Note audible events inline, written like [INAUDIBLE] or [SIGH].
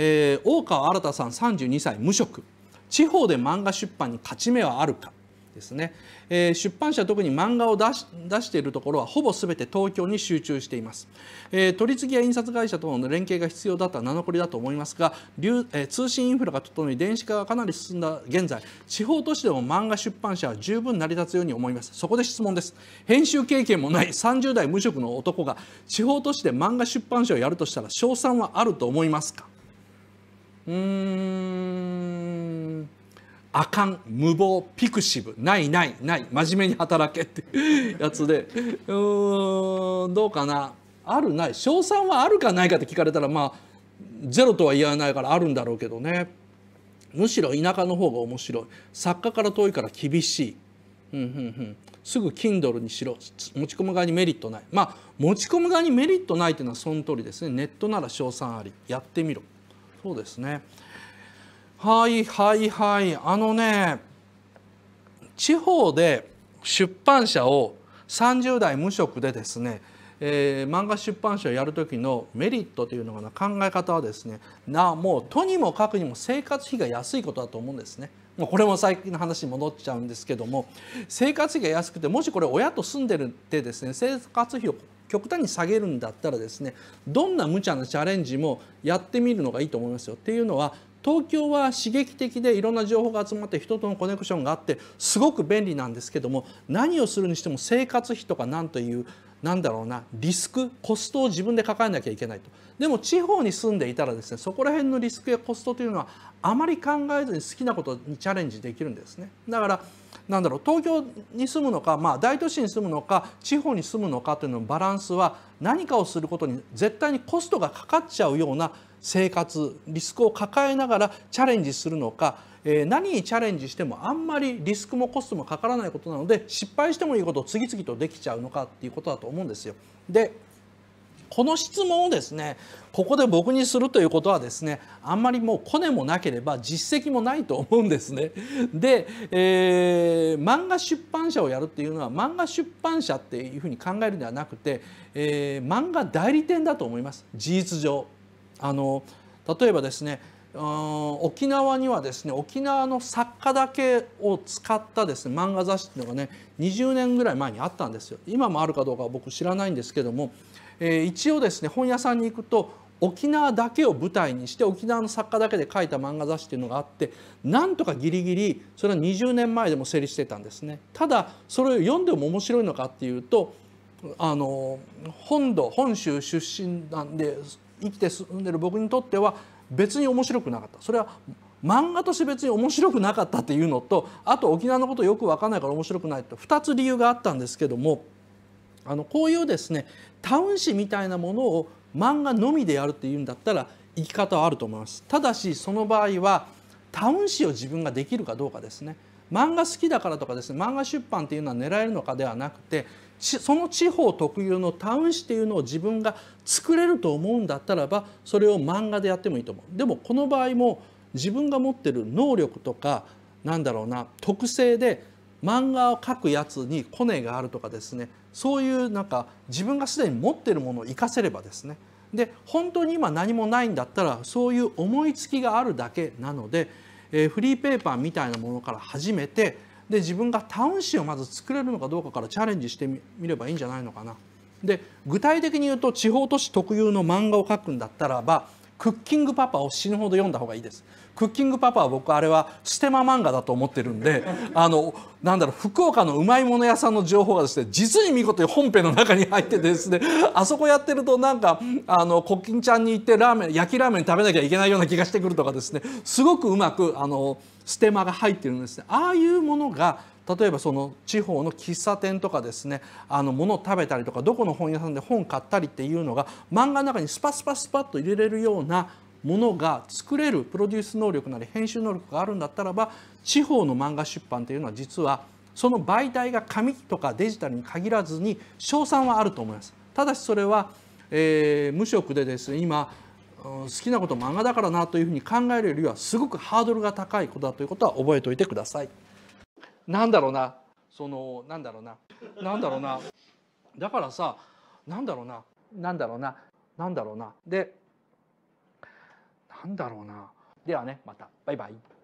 えー、大川新さん32歳無職地方で漫画出版に勝ち目はあるかですね、えー、出版社特に漫画を出し出しているところはほぼ全て東京に集中しています、えー、取り次ぎや印刷会社との連携が必要だった名残りだと思いますが流、えー、通信インフラが整い電子化がかなり進んだ現在地方都市でも漫画出版社は十分成り立つように思いますそこで質問です編集経験もない30代無職の男が地方都市で漫画出版社をやるとしたら賞賛はあると思いますかうーんあかん無謀ピクシブないないない真面目に働けってやつでうーんどうかなあるない賞賛はあるかないかって聞かれたらまあゼロとは言わないからあるんだろうけどねむしろ田舎の方が面白い作家から遠いから厳しい、うんうんうん、すぐ Kindle にしろ持ち込む側にメリットないまあ持ち込む側にメリットないっていうのはその通りですねネットなら賞賛ありやってみろ。そうですねはいはいはいあのね地方で出版社を30代無職でですね、えー、漫画出版社をやる時のメリットというのが考え方はですねなもうとにもかくにも生活費が安いことだと思うんですね。もうこれも最近の話に戻っちゃうんですけども生活費が安くてもしこれ親と住んでるってですね生活費を極端に下げるんだったらですねどんな無茶なチャレンジもやってみるのがいいと思いますよ。っていうのは東京は刺激的でいろんな情報が集まって人とのコネクションがあってすごく便利なんですけども何をするにしても生活費とか何というなんだろうなリスクコストを自分で抱えなきゃいけないとでも地方に住んでいたらですねそこら辺のリスクやコストというのはあまり考えずに好きなことにチャレンジできるんですねだからなんだろう東京に住むのか、まあ、大都市に住むのか地方に住むのかというののバランスは何かをすることに絶対にコストがかかっちゃうような生活リスクを抱えながらチャレンジするのか、えー、何にチャレンジしてもあんまりリスクもコストもかからないことなので失敗してもいいことを次々とできちゃうのかっていうことだと思うんですよ。でこの質問をですねここで僕にするということはですねあんまりもうコネもなければ実績もないと思うんですね。[LAUGHS] で、えー、漫画出版社をやるっていうのは漫画出版社っていうふうに考えるんではなくて、えー、漫画代理店だと思います事実上。あの例えばですね沖縄にはですね沖縄の作家だけを使ったですね漫画雑誌っていうのがね20年ぐらい前にあったんですよ。今もあるかどうかは僕知らないんですけども。えー、一応ですね本屋さんに行くと沖縄だけを舞台にして沖縄の作家だけで書いた漫画雑誌っていうのがあってなんとかギリギリそれは20年前でも成立してたんですね。ただそれを読んでも面白いのかっていうとあの本土本州出身なんで生きて住んでる僕にとっては別に面白くなかったそれは漫画として別に面白くなかったっていうのとあと沖縄のことよく分かんないから面白くないと2つ理由があったんですけども。あのこういうですねタウン誌みたいなものを漫画のみでやるっていうんだったら生き方はあると思いますただしその場合はタウン誌を自分ができるかどうかですね漫画好きだからとかですね漫画出版っていうのは狙えるのかではなくてその地方特有のタウン誌っていうのを自分が作れると思うんだったらばそれを漫画でやってもいいと思うでもこの場合も自分が持ってる能力とかなんだろうな特性で漫画を描くやつにコネがあるとかですねそういうなんか自分がすでに持ってるものを生かせればですねで本当に今何もないんだったらそういう思いつきがあるだけなので、えー、フリーペーパーみたいなものから始めてで自分がタウン誌をまず作れるのかどうかからチャレンジしてみればいいんじゃないのかな。で具体的に言うと地方都市特有の漫画を描くんだったらばクッキングパパを死ぬほど読んだ方がいいです。クッキングパパは僕あれはステマ漫画だと思ってるんで [LAUGHS] あのなんだろう福岡のうまいもの屋さんの情報がですね実に見事に本編の中に入ってですね [LAUGHS] あそこやってるとなんかあのコキンちゃんに行ってラーメン焼きラーメン食べなきゃいけないような気がしてくるとかですねすごくうまくあのステマが入ってるんですね。ああいうものが例えばその地方の喫茶店とかですねあの物を食べたりとかどこの本屋さんで本買ったりっていうのが漫画の中にスパスパスパッと入れれるようなものが作れるプロデュース能力なり編集能力があるんだったらば地方の漫画出版というのは実はその媒体が紙とかデジタルに限らずに賞賛はあると思います。ただしそれは、えー、無職でですね今好きなこと漫画だからなというふうに考えるよりはすごくハードルが高いことだということは覚えておいてください。なんだろうなそのなんだろうななんだろうなだからさなんだろうななんだろうななんだろうなでなんだろうなではねまたバイバイ。